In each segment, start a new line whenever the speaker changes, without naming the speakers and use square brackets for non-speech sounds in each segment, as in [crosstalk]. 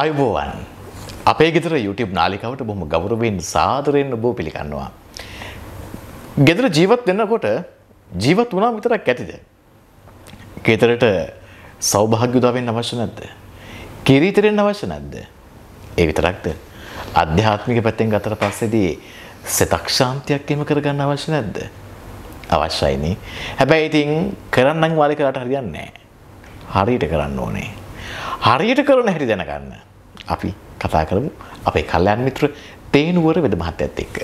අයබෝවන් අපේ ගෙදර YouTube නාලිකාවට බොහොම ගෞරවයෙන් සාදරයෙන් ඔබ පිළිගන්නවා. ගෙදර ජීවත් වෙනකොට ජීවත් වුණා විතරක් ඇතිද? ගෙදරට සෞභාග්‍ය උදා වෙන්න අවශ්‍ය නැද්ද? කිරීතරෙන්න අවශ්‍ය නැද්ද? ඒ විතරක්ද? අධ්‍යාත්මික පැත්තෙන් ගතට පස්සේදී සිතක් ශාන්තියක් එම කරගන්න අවශ්‍ය නැද්ද? අවශ්‍යයි නේ. හැබැයි ඉතින් කරන්නම් වාලේ කරාට හරියන්නේ නැහැ. හරියට කරන්න ඕනේ. හරියට කරන හැටි දැනගන්න. අපි කතා කරමු අපේ කල්යන් මිත්‍ර තේනුවර වෙද මහත්තයත් එක්ක.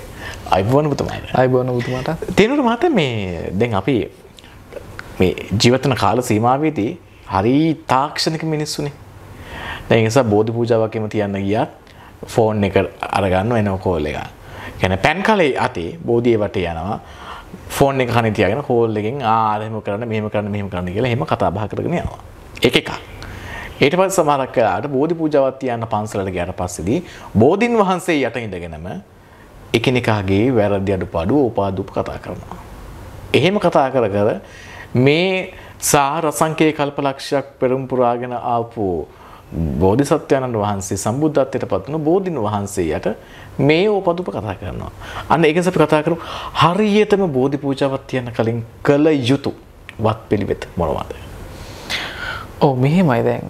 අයිබෝන පුතුමයි. අයිබෝන පුතුමට. තේනුවර මහත්තයා මේ දැන් අපි මේ ජීවිතන කාල සීමාවේදී හරි තාක්ෂණික මිනිස්සුනේ. දැන් ඒ නිසා බෝධි පූජාවක් එම තියන්න ගියත් ෆෝන් එක අරගන්න එනවා කෝල් එක. කියන්නේ පැන් කලේ අතේ බෝධියේ වටේ යනවා. ෆෝන් එක කනේ තියාගෙන කෝල් එකෙන් ආ එහෙම කරන්න මෙහෙම කරන්න මෙහෙම කරන්න කියලා එහෙම කතා බහ කරගෙන යනවා. ඒක එකක්. ඊට පස්සේ සමහරක් කලාට බෝධි පූජාවක් තියන්න පන්සලට ගියාට පස්සේදී බෝධින් වහන්සේ යට ඉඳගෙනම එකිනෙකාගේ වැරදි අඩුපාඩු උපාදුප කතා කරනවා. එහෙම කතා කර කර මේ සාර සංකේ කල්පලක්ෂයක් පෙරම් පුරාගෙන ආපු බෝධිසත්වයන්න් වහන්සේ සම්බුද්ධත්වයට පත් වුණු බෝධින් වහන්සේ යට මේ උපදුප කතා කරනවා. අන්න ඒකෙන් අපි කතා කරමු හරියටම බෝධි පූජාවක් තියන්න කලින් කළ යුතු වත් පිළිවෙත් මොනවද?
ඔව් මෙහෙමයි දැන්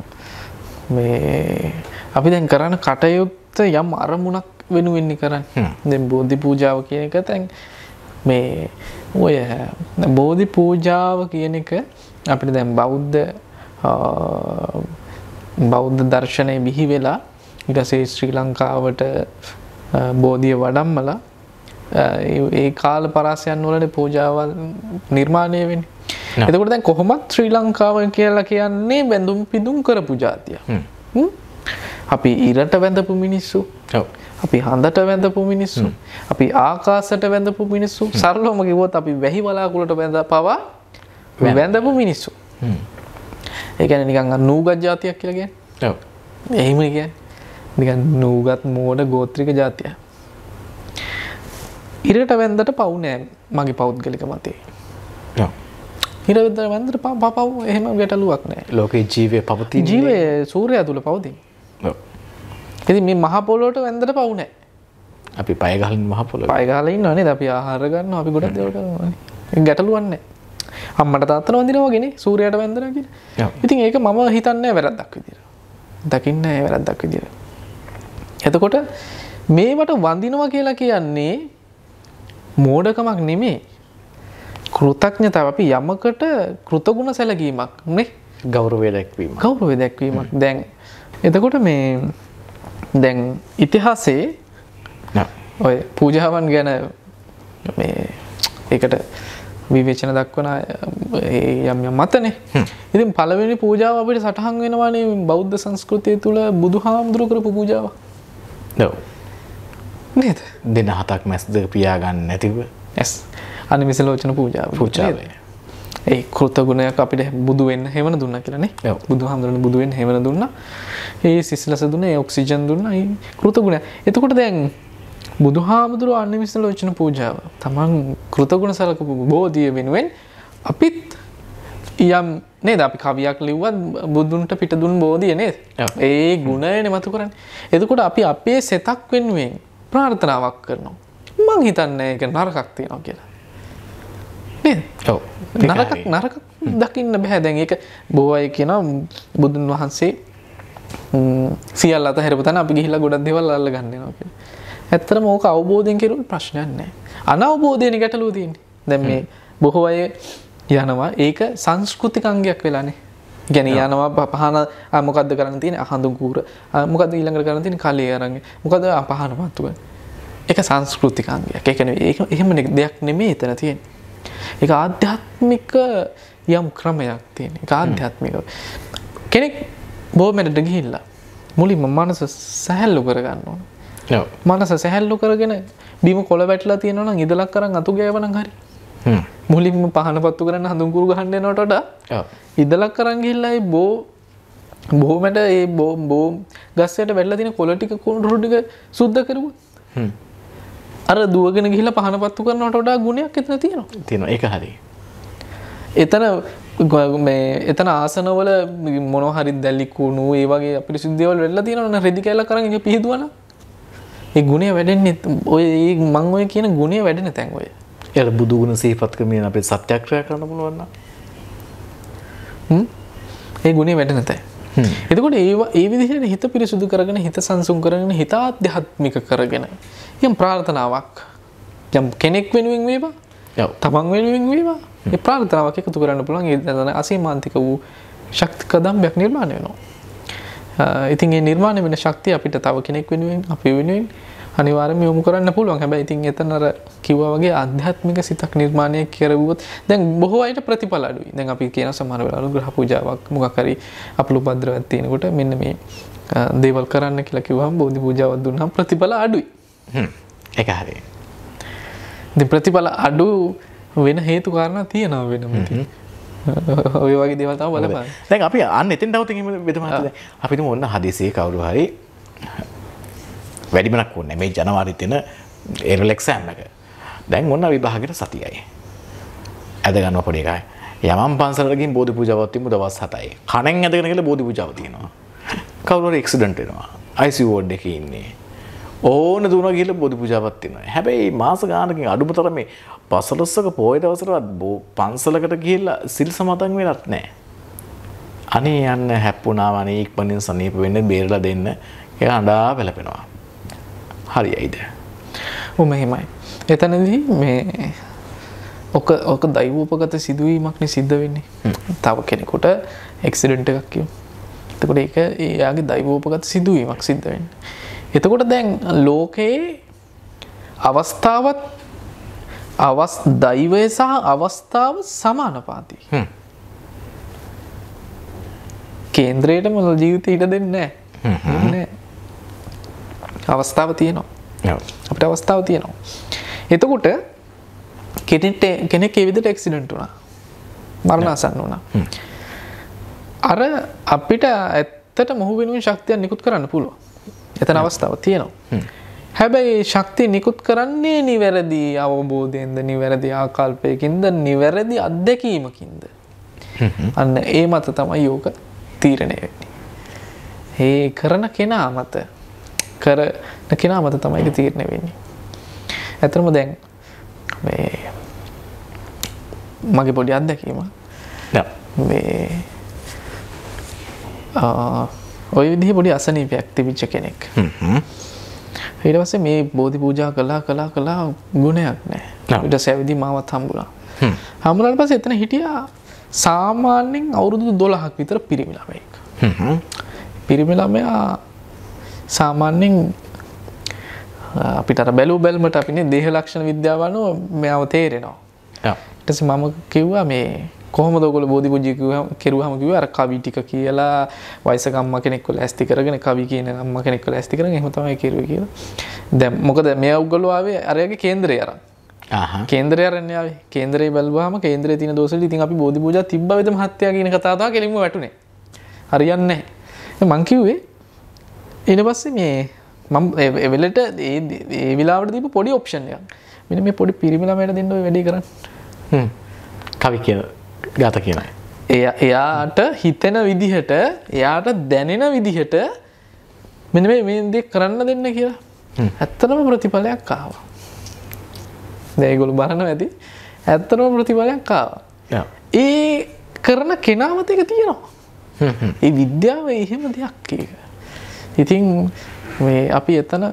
මේ අපි දැන් කරන්න කටයුත්ත යම් අරමුණක් වෙනුවෙන්නේ කරන්න දෙ බෝධි පූජාව කියන එක තැන් මේ ඔය බෝධි පූජාව කියන එක අපිට දැන් බෞද්ධ බෞද්ධ දර්ශනය බිහි වෙලා ඉටසේ ශ්‍රී ලංකාවට බෝධිය වඩම්මලා ඒ කාල පරාසයන් වලට පූජාවල් නිර්මාණය වෙන්නේ එතකොට දැන් කොහොමත් ශ්‍රී ලංකාව කියලා කියන්නේ බැඳුම් පිදුම් කරපු ජාතිය අපි ඉරට වැඳපු මිනිස්සු අපි හඳට වැඳපු මිනිස්සු අපි ආකාසට වැඳපු මිනිස්සු සරලෝම කිවොත් අපි වැහි බලාකුලට බැඳ පවා වැඳපු මිනිස්සු ඒකැන නිකන් නූගත් ජාතියක් කියලගෙන එහෙම එක නික නූගත් මෝඩ ගෝත්‍රික ජාතිය ඉරට වැන්දට පවුනෑ මගේ පෞද්ගලික මතේ හිරවිද වන්දර පපව් එහෙම ගැටලුවක් නෑ
ලෝකේ ජීවය පවති ජීවය
සූරය තුළ පවතින් ඇති මේ මහපොලෝට වැන්දර පවුනෑ
අපි පයගලින් මහපොල පයගලන්න
නේ අපි ආහාරගන්න අපි ගොඩක් දෙවට ගැටලුවන්න අම්මට තාත්තන වදිනවාගෙන සූරයට වැදරකි ඉතින් ඒක මම හිතන්න වැරද්දක් විදිර දකින්න වැරද්දක් විදිර එතකොට මේවට වඳිනවා කියලා කියන්නේ මෝඩකමක් නෙමේ කෘතඥතාව අපි යමකට කෘතගුණ සැලගීමක් නේ ගෞරවේ දැක්වීම ගෞරවේ දැක්වීමක් දැන් එතකොට මේ දැන් ඉතිහාසේ ඔය පූජාවන් ගැන ඒකට විවේචන දක්වන යම් යම් මතනේ ඉතින් පළවෙනි පූජාව අපිට සටහන් වෙනවානේ බෞද්ධ සංස්කෘතිය තුළ බුදු හාමුදුරු කරපු පූජාව
නව නේද දෙන හතක් මැස්ද පියාගන්න නැතිව ඇස් අනිමිසලෝචන පූජාව පූචාවය ඒ කෘතගුණයක් අපිට
බුදුවෙන් හෙමන දුන්න කියලනේ බුදු හමුදුරන බුදුවෙන් හෙමන දුන්න ඒ සිස්ලස දුන ඔක්සිජන් දුන්න කෘතගුණ එතකොට දැන් බුදු හාමුදුරුව අනිමිසලෝචන පූජාව තමන් කෘතගුණ සලකපු බෝධිය වෙනුවෙන් අපිත් යම් නේ අපි කවියක් ලිව්වත් බුදුන්ට පිට දුන් බෝධිය නේද ඒ ගුණයන මතු කරන්න එතකොට අපි අපේ සෙතක් වෙනුවෙන් ප්‍රාර්ථනාවක් කරනවා මං හිතන්න එක නරකක්තියනවා කියලා නරකක් නරක දකින්න බැහැ දැන් ඒක බෝවය කියන බුදුන් වහන්සේ සියල් අත හැරපතන අපි ගිහිලා ගොඩක් දෙවල් අල්ල ගන්නවා ඇත්තර මෝක අවබෝධයෙන් කෙරුන් ප්‍රශ්නයන්නේ අනවබෝධයන ගැටලූ දීන් දැම් මේ බොහෝ අය යනවා ඒක සංස්කෘතිකංගයක් වෙලානේ ගැන යනවා පහන මොකද කරන්න තියෙන අහඳු කූර මොකද ඊළඟට කරන තින කලේ අරගේ මොකද අපහන මත්තුව එක සංස්කෘතිකංගයක් එකන ඒ එහෙම දෙයක් නෙමේ එතන තියෙන එක ආධ්‍යාත්මික යම් ක්‍රමයක් තියෙන එක ආධ්‍යාත්මික කෙනෙක් බෝමැඩට ගිහිල්ලා මුලින්ම මනස සැහැල්ලු කරගන්න ඕන මනස සැහැල්ලු කරගෙන බිම කොළ වැටලා තියෙනවන ඉදලක් කරන්න අතු ගෑවන හරි මුලින්ම පහන පත්තු කරන්න හඳුකුරු ගහන්න නොටට ඉදලක් කරන්න ගිල්ලයි බෝ බෝමට ඒ බෝම් බෝම් ගස්සයට වැල්ල තින කොලටික කුන් රුටික සුද්ද කරුව අර දුවගෙන ගිහිලා පහන පත්තු කරනට වඩා ගුණයක් එතන තියෙනවා
තියෙනවා ඒක හරි එතන
මේ එතන ආසනවල මොනහරි දැල්ලිකුණු ඒ වගේ අපි සිද්ධවල වෙල්ලා තියෙනවන රෙදි කැල්ල කරන එක පිහිදුවන ඒ ගුණේ වැඩෙන්නේ ඔය ඒ මං ඔය කියන ගුණේ වැඩෙන තැන් ඔය
එයාට බුදු ගුණ සිහිපත් කරමින් අපේ සත්‍යක්‍රියා කරන්න පුළුවන්
නම් ඒ ගුණේ වැඩෙන තැන් එතකොට ඒ ඒ විදිහට හිත පිරිසුදු කරගෙන හිත සංසුන් කරගෙන හිතාත් දෙහත්මික කරගෙන යම් ප්‍රාර්ථනාවක් යම් කෙනෙක් වෙනුවෙන් වේවා තමන් වෙනුවෙන් වේවා ඒ ප්‍රාර්ථනාවක් එකතු කරන්න පුළුවන් ඒ දන අසීමාන්තික වූ ශක්තිකදම්යක් නිර්මාණය වෙනවා ඉතින් ඒ නිර්මාණය වෙන ශක්තිය අපිට තව කෙනෙක් වෙනුවෙන් අපි වෙනුවෙන් අනිවාරම යොමු කරන්න පුළුවන් හැබැයි ඉතින් එතනර කිව්වගේ අධ්‍යාත්මික සිතක් නිර්මාණය කරවුවොත් දැන් බොහෝ අයට ප්‍රතිඵල අඩුයි දැන් අපි කියන සමහර වෙලාවට ග්‍රහ පූජාවක් මොකක් හරි අපලෝපද්‍රවයක් තියෙනකොට මෙන්න මේ දේවල් කරන්න කියලා කිව්වහම බෝධි පූජාවක් දුන්නම් ප්‍රතිඵල අඩුයි ඒක හරි ඉතින් ප්‍රතිඵල අඩු වෙන හේතු කාරණා තියෙනවා වෙනම ඉතින් ඔය වගේ දේවතාව බලපා
දැන් අපි අන්න එතින් දවතින් වෙතම අපිතුම ඔන්න හදිසේ කවුරු හරි වැඩිමනක් වන්න මේ ජනවාරි තින එරලෙක්සෑම් එක දැන් ඔන්න විභාගට සතියයි. ඇදගන්න පොඩිකයි. යමන් පන්සලකින් බෝධි පූජාවත්තිම දවස් හතයි කණෙන් ඇදගෙන කියලා බෝධි පූජාව තියෙනවා. කවුරුහරි එක්සිඩන්ට් වෙනවා. ICU වෝඩ් එකේ ඉන්නේ. ඕන දුන කියලා බෝධි පූජාවක් තියෙනවා. හැබැයි මාස ගානකින් අඩුම තරමේ පසළොස්වක පොය දවසටවත් පන්සලකට ගිහිල්ලා සිල් සමාදන් වෙලත් නැහැ. අනේ යන්න හැප්පුණාම අනේ ඉක්මනින් සනීප වෙන්න බේරලා දෙන්න කියලා අඬා වැළපෙනවා. හරියයිද. උම එහෙමයි. එතනදී
මේ ඕක ඕක දෛවූපගත සිදුවීමක්න සිද්ධ වෙන්නේ තව කෙනෙකුට එක්සිඩෙන්ට එකක් කිය එතකොට ඒක ඒයාගේ දෛවූපගත සිදුවීමක් සිද්ධ වෙන්න එතකොට දැන් ලෝකයේ අවස්ථාවත් අවස් දෛවය සහ අවස්ථාව සමානපාති කේන්ද්‍රයට මොල ජීවිත ඉට දෙන්න
නෑ
අවස්ථාව තියෙනවා අපට අවස්ථාව තියෙනවා. එතකොට කෙනෙට කෙනෙක් එවිදිට එක්සිඩෙන්ට වුණා මරණාසන්න වුණා. Hmm. අර අපිට ඇත්තට මොහ වෙනුවෙන් ශක්තිය නිකුත් කරන්න පුළුව එතන අවස්ථාව තියෙනවා. Hmm. හැබැයි ශක්ති නිකුත් කරන්නේ නිවැරදි අවබෝධයෙන්ද නිවැරදි ආකල්පයකින්ද නිවැරදි අත්දැකීමකින්ද. Hmm. අන්න ඒ මත තමයි යෝක තීරණය වෙන්නේ. ඒ කරන කෙනා මත කරන කෙනා මත තමයික තීරණය වෙන්නේ. ඇතරම දැන් මගේ පොඩි අත්දැකීම මේ ඔය විදිහ පොඩි අසනීපයක් තිබිච්ච කෙනෙක් හිටවස මේ බෝධි පූජා කලා කලා කලා ගුණයක්
නෑ විට
සැවිදි මාවත් හම්බුලා හමුලට පස එතන හිටියා සාමාන්‍යෙන් අවුරුදු දොළහක් විතර පිරිමිලමෙක් පිරිමිලමයා සාමාන්‍යෙන් අපිට බැලූ බැල්මට අපිනේ දේහ ලක්ෂණ විද්‍යාවනු මෙයාව තේරෙනවා ටස මම කිව්වා මේ කොහොම දොගොල බෝධි පුජි කෙරුවහම කිව අර කවි ටික කියලා වයිසගම්ම කෙනෙක්වල ඇස්ති කරගෙන කවි කියන අම්ම කෙනෙක්වල ඇස්ති කරන හමතමයි කෙරුව කියල දැ මොකද මේ උගලවාවේ අරයගේ කේන්ද්‍රය අර කේන්ද්‍රය රන්නාව කේන්ද්‍ර බල්වාම කේන්ද්‍ර තින දෝස ඉතින් අපි බෝධි පූජ තිබ්බ වෙත හත්තයා කියන කතාව කෙලිම වැටුනේ හරියන්නේ මංකිවේ එන පස්සේ මේ මම එවෙලට ඒ විලාට දීප පොඩි ඔප්ෂන්යක් මෙ මේ පොඩි පිරිමිලමයට දෙන්න වැඩි කරන්න
කවි කිය ගාත කියනයි.
එයාට හිතෙන විදිහට එයාට දැනෙන විදිහට මෙන මේ මේදේ කරන්න දෙන්න කියලා ඇත්තනම ප්‍රතිඵලයක් කාව දැයිගොලු බරන ඇති ඇත්තනම ප්‍රතිඵලයක් කාව ඒ කරන කෙනාමතක තියෙනවා ඒ විද්‍යාව එහෙම දෙයක් ඒක ඉතින් මේ අපි එතන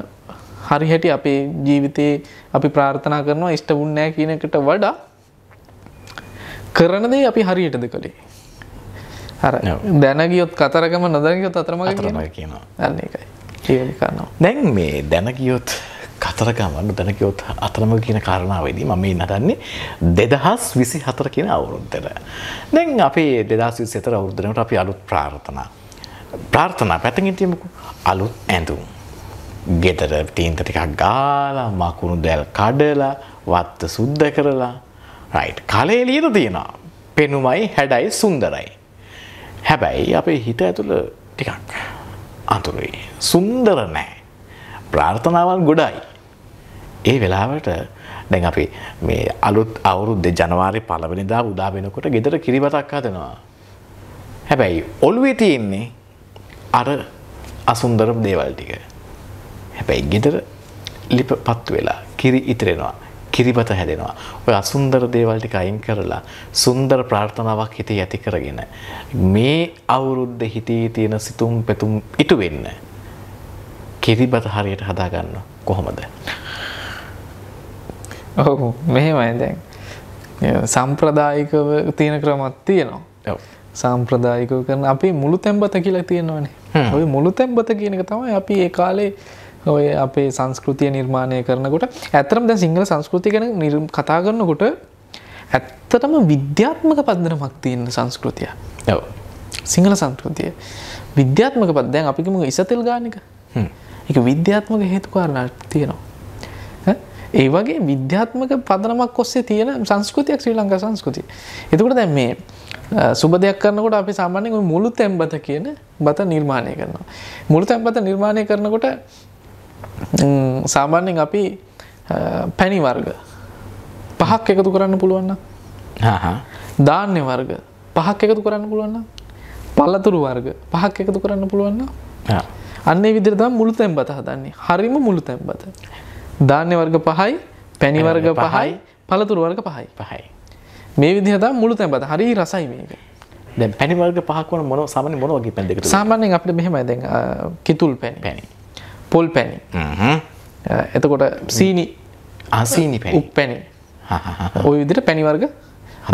හරි හැටි අපේ ජීවිතේ අපි ප්‍රාර්ථනා කරනවා ඉෂ්ට වුන්නේ නැහැ කියන එකට වඩා කරන දේ අපි හරියටද කළේ අර දැනගියොත් කතරගම නොදැනගියොත් අතරමඟ අතරමඟ කියනවා
අන්න ඒකයි ජීවනය කරනවා දැන් මේ දැනගියොත් කතරගම නොදැනගියොත් අතරමඟ කියන කාරණාවේදී මම නටන්නේ දෙදහස් විසි හතර කියන අවුරුද්දට දැන් අපේ දෙදස් විසි හතර අවුරුද්දනට අපි අලුත් ප්‍රාර්ථනා ප්‍රාර්ථනා පැත්තකින් තියමුකෝ අලුත් ඇඳුම්. ගෙදර තීන්ත ටිකක් ගාලා මකුණු දැල් කඩලා වත්ත සුද්ධ කරලා රයිට් කලේ ලියද තියෙනවා. පෙනුමයි හැඩයි සුන්දරයි. හැබැයි අපේ හිත ඇතුළ ටිකක් අතුරුයි. සුන්දර නෑ. ප්‍රාර්ථනාවන් ගොඩයි. ඒ වෙලාවට දැන් අපි මේ අලුත් අවුරුද්ද ජනවාරි පළවෙනිදා උදා වෙනකොට ගෙදර කිරිබතක් හදනවා. හැබැයි ඔළුවේ තියෙන්නේ අර අසුන්දර දේවල් ටික. හැබැයි ගෙදර ලිප පත්තු වෙලා කිරි ඉතිරෙනවා. කිරිබත හැදෙනවා. ඔය අසුන්දර දේවල් ටික අයින් කරලා සුන්දර ප්‍රාර්ථනාවක් හිතේ ඇති කරගෙන මේ අවුරුද්ද හිතේ තියෙන සිතුම් පෙතුම් ඉටු වෙන්න. කිරිබත හරියට හදාගන්න කොහොමද? ඔව්
මෙහෙමයි දැන්. සම්ප්‍රදායිකව තියෙන ක්‍රමත් තියෙනවා. ඔව්. සාම්ප්‍රදායිකව කරන අපි මුළු තැම්බත කියලා තියෙනවානේ ඔය මුළු තැම්බත කියනක තමයි අපි ඒ කාලේ ඔය අපේ සංස්කෘතිය නිර්මාණය කරනකොට ඇතරම් දැ සිංහල සංස්කෘති කන නිර්ම් කතා කරනකොට ඇත්තටම විද්‍යාත්මක පදනමක් තියෙන සංස්කෘතිය ඇව සිංහල සංස්කෘතිය විද්‍යාත්මක පදදැන් අපිකම ඉසතෙල් ගානික එක විද්‍යාත්මක හේතුකාරණ තියෙනවා ඒ වගේ විද්‍යාත්මක පදනමක් ඔස්සේ තියෙන සංස්කෘතියක් ශ්‍රී ලංකා සංස්කෘතිය. එතකොට දැන් මේ සුබ දෙයක් කරනකොට අපි සාමාන්‍යයෙන් මුළු තැම්බත කියන බත නිර්මාණය කරනවා. මුළු තැම්බත නිර්මාණය කරනකොට සාමාන්‍යයෙන් අපි පැණි වර්ග පහක් එකතු කරන්න පුළුවන්
නම්
ධාන්‍ය වර්ග පහක් එකතු කරන්න පුළුවන් නම් පළතුරු වර්ග පහක් එකතු කරන්න පුළුවන් නම් අන්නේ විදිහට තමයි මුළු තැම්බත හදන්නේ. හරිම මුළු තැම්බත. ධාන්‍ය වර්ග පහයි පැණි වර්ග පහයි පළතුරු වර්ග පහයි පහයි මේ විදිහට මුළු තැඹත හරි රසයි මේක දැන්
පැණි වර්ග පහක් වුණ මොන සාමාන්‍ය මොන වගේ පැණි දෙකද
සාමාන්‍යයෙන් අපිට මෙහෙමයි දැන් කිතුල් පැණි පැණි පොල් පැණි
හ්ම් එතකොට සීනි
ආ සීනි පැණි උප් පැණි ওই විදිහට පැණි වර්ග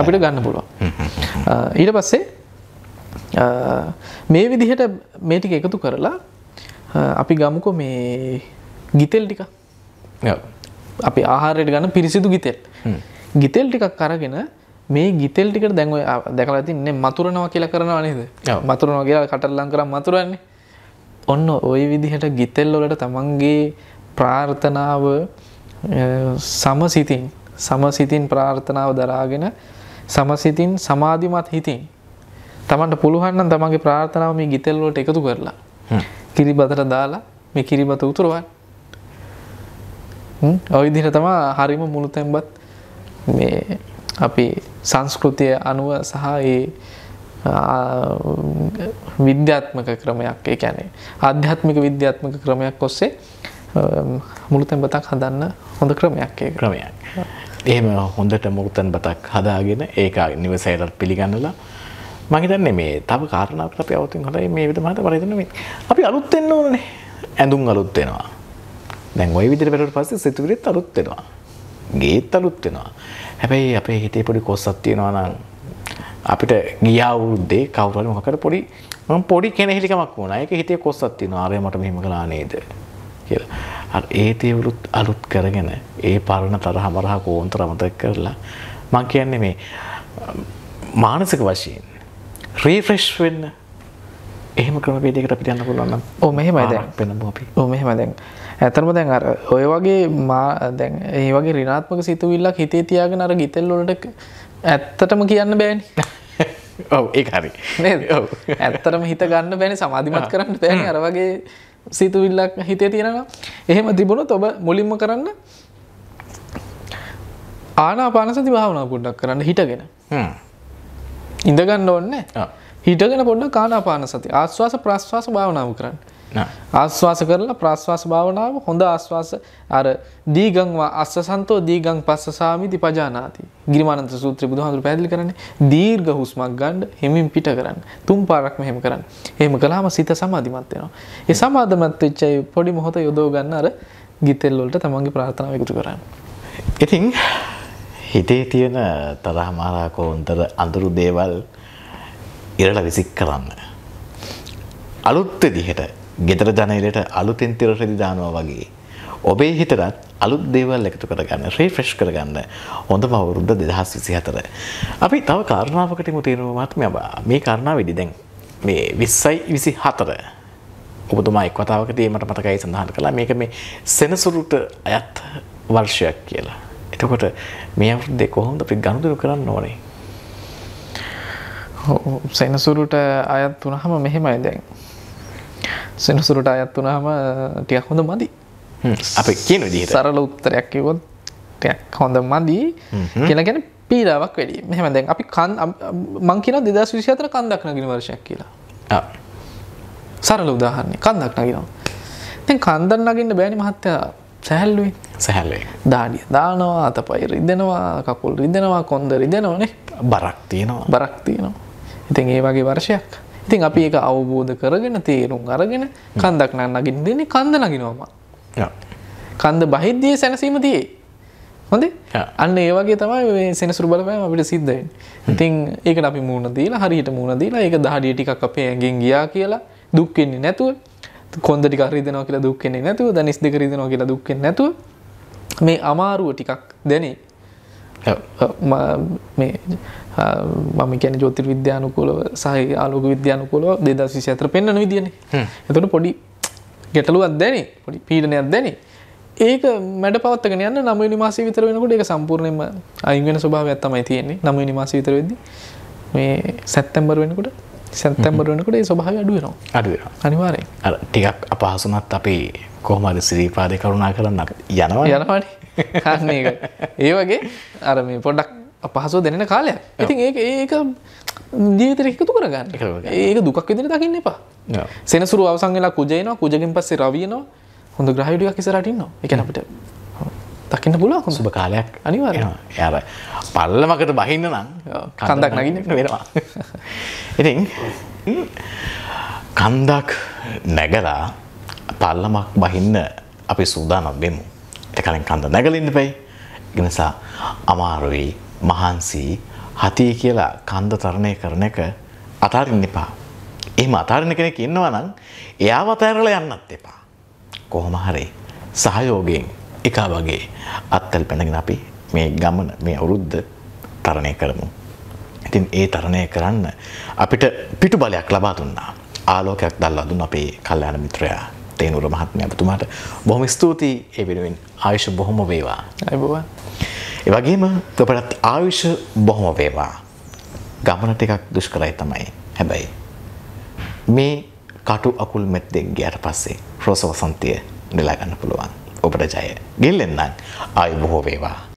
අපිට ගන්න පුළුවන් ඊට පස්සේ මේ විදිහට මේ ටික එකතු කරලා අපි ගමුකෝ මේ ගිතෙල් ටිකක් අපි ආහාරයට ගන්න පිරිසිදු ගිතෙල් ගිතෙල් ටිකක් අරගෙන මේ ගිතෙල් ටිකට දැන්ව දැකල තින්නේ මතුරනවා කියලා කරනවා නේද මතුරනවා කියලා කටල්ලං කරා මතුරන්නේ ඔන්න ওই විදිහට ගිතෙල් වලට තමන්ගේ ප්‍රාර්ථනාව සමසිතින් සමසිතින් ප්‍රාර්ථනාව දරාගෙන සමසිතින් සමාධිමත් හිතින් තමන්ට පුළුවන් නම් තමන්ගේ ප්‍රාර්ථනාව මේ ගිතෙල් වලට එකතු කරලා කිරිබතට දාලා මේ කිරිබත උතුරවන්න ඔය දින තමා හරිම මුළු තැම්බත් මේ අපි සංස්කෘතිය අනුව සහ ඒ විද්‍යාත්මක ක්‍රමයක් ඒ ැනේ අධ්‍යාත්මික විද්‍යාත්මක ක්‍රමයක් ඔස්සේ මුළු තැන්බතක් හදන්න හොඳ ක්‍රමයක් ඒ
ක්‍රමයක් එහෙම හොඳට මුළුතැන් බතක් හදාගෙන ඒකා නිවසයිරත් පිළිගන්නලා මහිතන්නේ මේ තව කාරණාවට අප අවතින් හොඳයි මේ විට මත පරදන අපි අලුත්වෙන්න ඕනේ ඇඳුම් අලුත්වෙනවා දැන් ওই විදිහට බැලුවට පස්සේ සිතුවිලිත් අලුත් වෙනවා. ගේත් අලුත් වෙනවා. හැබැයි අපේ හිතේ පොඩි කොස්සක් තියෙනවා නම් අපිට ගිය අවුරුද්දේ කවුරු හරි මොකකට පොඩි මම පොඩි කෙනෙහිලිකමක් වුණා. ඒක හිතේ කොස්සක් තියෙනවා. ආරේ මට මෙහෙම කළා නේද කියලා. අර ඒ තේවලුත් අලුත් කරගෙන ඒ පරණ තරහමරහ කෝන්තර මතක කරලා මම කියන්නේ මේ මානසික වශයෙන් රිෆ්‍රෙෂ් වෙන්න එහම ක්‍රමපේදකට අපි යන්න පුළුවන් ඕ මෙහෙමයි දැන් පෙනම අපි
ඕ මෙහෙම දැන් ඇතරම දැන් අර ඔය වගේ මා දැන් ඒ වගේ රිනාත්මක සිතුවිල්ලක් හිතේ තියාගෙන අර ගිතෙල්ලොලට ඇත්තටම කියන්න බෑනි
[laughs] ඔව ඒ හරි
[laughs] ඇත්තරම හිත ගන්න බැනි සමාධිමත් කරන්න බෑන අරවගේ සිතුවිල්ලක් හිතේ තියෙනවා එහෙම තිබුණොත් ඔබ මුලින්ම කරන්න ආනාපානසති භාවනා පුඩ්ඩක් කරන්න හිටගෙන ඉඳගන්න ඕන්න හිටගෙන පොඩ්ඩ කානාපාන සති ආශ්වාස ප්‍රශ්වාස භාවනාව කරන්න ආශ්වාස කරලා ප්‍රශ්වාස භාවනාව හොඳ ආශ්වාස අර දීගංවා අස්ස සන්තෝ දීගං පස්ස සාමිති පජානාති ගිරිමානන්ත සූත්‍රය බුදුහාඳුර පැහැදිලි කරන්නේ දීර්ඝ හුස්මක් ගන්න හෙමින් පිට කරන්න තුන් පාරක් මෙහෙම කරන්න එහෙම කළාම සිත සමාධිමත් වෙනවා ඒ සමාධිමත් වෙච්ච පොඩි මොහොත යොදව ගන්න අර ගිතෙල් වලට තමන්ගේ ප්‍රාර්ථනාව ඉදිරි කරන්න
ඉතින් හිතේ තියෙන තරහ මාරා කොන්තර අඳුරු දේවල් ඉරලා විසික් කරන්න. අලුත් විදිහට ගෙදර ජනේලයට අලුතෙන් තිරසෙදි දානවා වගේ ඔබේ හිතටත් අලුත් දේවල් එකතු කරගන්න රිෆ්‍රෙෂ් කරගන්න හොඳම අවුරුද්ද 2024. අපි තව කාරණාවකටම තියෙනවා මහත්මයා. මේ කාරණාවෙදි දැන් මේ 20යි 24 ඔබතුමා එක් වතාවකදී මට මතකයි සඳහන් කළා මේක මේ සෙනසුරුට අයත් වර්ෂයක් කියලා. එතකොට මේ අවුරුද්දේ කොහොමද අපි ගනුදෙනු කරන්න ඕනේ?
සෙනසුරුට අයත් වනහම මෙහෙමයි දැන් සෙනසුරුට අයත් වනහම ටියක් හොඳ මදි
අප කියන දි සරල
උත්තරයක් කිවොත් ටයක් හොඳ මදී කියෙන ගැන පීඩාවක් වැඩි මෙහම දැන් අපි කන් මංකින දෙදස් විශෂතර කන්දක්න ගෙන වර්ෂයක් කියලා සරල උදාහරන්නේ කන්දක් නගෙනවා තැන් කන්දන්න නගන්න බෑනි මහත්තයා සැහැල්ලුවේ සැහැල්ලේ දාඩිය දානවා අත පයිර ඉදෙනවා කකුල් රිදෙනවා කොන්ද රිදෙනවනේ බරක් තියෙනවා බරක් තියෙනවා ඉතින් ඒ වගේ වර්ෂයක් ඉතින් අපි ඒක අවබෝධ කරගෙන තේරුම් අරගෙන කන්දක් නන්න නගින් දෙන්නේ කන්ද නගිනවම කන්ද බහිද්දිය සැනසීම තියේ හොඳ අන්න ඒවගේ තමයි සෙනසුර බලපෑම අපිට සිද්ධයෙන් ඉතින් ඒක අපි මුණ දීලා හරියට මුණ දීලා ඒක දහඩිය ටිකක් අපේ ඇගෙන් ගියා කියලා දුක්කෙන්නේ නැතුව කොන්ද ටික රිදනවා කියලා දුක්කෙන්නේ නැතුව දනිස් දෙක රිදනවා කියලා දුක්කෙන්නේ නැතුව මේ අමාරුව ටිකක් දැනේ මම ගැන ජෝතිර් විද්‍යානුකූලව සහහි ආලෝක විද්‍යානුකූලව දෙදස් විසි අතර පෙන්න්න විදින එතට පොඩි ගැටලුවත් දැන පොඩි පීඩනයක් දැනේ ඒක මැඩ පවත්ක යන්න නම නිමාස විතර වෙනකට එක සම්පූර්ණයම අයිගෙන ස්වභාව ඇත්තමයි තියෙන්නේ නම නිමාස විතර වෙද මේ සැත්තැම්බර් වෙනකට සැත්තැම්බර් වෙනකට ඒ ස්වභාව අඩුවනවා
අඩුව අනිවාරය ටිකක් අපහසුනත් අපි කොහමද සිරීපාදය කරුණා කරන්න යනවා
යනවානේ කරන එක ඒ වගේ අර මේ පොඩක් අපහසුව දෙනෙන කාලයක් ඉතින් ඒක ඒක ජීවිතර එකතු කරගන්න ඒක දුකක් විදිර දකින්න එපා සෙනසුරු අවසංගලා කුජයනවා කුජගින් පස්සේ රවියනවා හොඳ ග්‍රහයිඩියක් ඉසරටින්නවා එක අපට දකින්න පුල හොසුබ කාලයක් අනිවාර
යාර පල්ලමකට බහින්න නම් කන්දක් නගින්න වෙනවා ඉතින් කන්දක් නැගලා පල්ලමක් බහින්න අපි සූදානම් වෙමු මට කලින් කන්ද නැගලින්ද පැයි එනිසා අමාරුයි මහන්සි හතිය කියලා කන්ද තරණය කරන එක අතාරින්න එපා. එහෙම අතාරින කෙනෙක් ඉන්නවා නම් එයාව අතහැරලා යන්නත් එපා. කොහොම හරි සහයෝගයෙන් එක වගේ අත්තල් පැනගෙන අපි මේ ගමන මේ අවුරුද්ද තරණය කරමු. ඉතින් ඒ තරණය කරන්න අපිට පිටු බලයක් ලබා දුන්නා. ආලෝකයක් දල්ලා දුන්න අපේ කල්යාණ මිත්‍රයා තේනුර මහත්මය ඔබතුමාට බොහොම ස්තුතියි ඒ වෙනුවෙන් ආයුෂ බොහොම වේවා. අයිබෝවා. ඒ වගේම ඔබටත් ආයුෂ බොහොම වේවා. ගමන ටිකක් දුෂ්කරයි තමයි. හැබැයි මේ කටු අකුල් මෙත්තෙන් ගියට පස්සේ රෝස වසන්තිය නෙලා ගන්න පුළුවන්. ඔබට ජය. ගෙල්ලෙන්නම් ආයු බොහෝ වේවා.